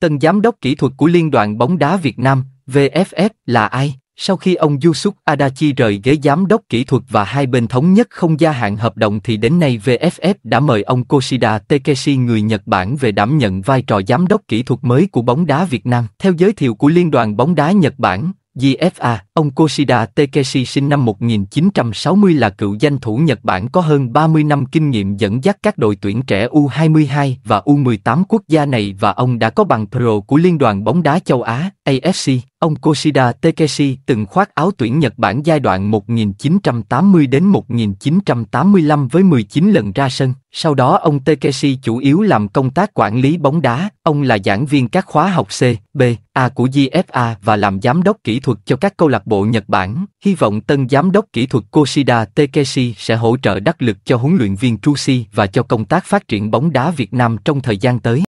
Tân giám đốc kỹ thuật của Liên đoàn bóng đá Việt Nam, VFF là ai? Sau khi ông Yusuf Adachi rời ghế giám đốc kỹ thuật và hai bên thống nhất không gia hạn hợp đồng thì đến nay VFF đã mời ông Koshida Takeshi người Nhật Bản về đảm nhận vai trò giám đốc kỹ thuật mới của bóng đá Việt Nam. Theo giới thiệu của Liên đoàn bóng đá Nhật Bản, GFA, ông Koshida Takeshi sinh năm 1960 là cựu danh thủ Nhật Bản có hơn 30 năm kinh nghiệm dẫn dắt các đội tuyển trẻ U22 và U18 quốc gia này và ông đã có bằng pro của Liên đoàn bóng đá châu Á, AFC, ông Koshida Takeshi từng khoác áo tuyển Nhật Bản giai đoạn 1980 đến 1985 với 19 lần ra sân. Sau đó ông Takeshi chủ yếu làm công tác quản lý bóng đá, ông là giảng viên các khóa học C, B, A của JFA và làm giám đốc kỹ thuật cho các câu lạc bộ Nhật Bản. Hy vọng tân giám đốc kỹ thuật Koshida Takeshi sẽ hỗ trợ đắc lực cho huấn luyện viên Trusi và cho công tác phát triển bóng đá Việt Nam trong thời gian tới.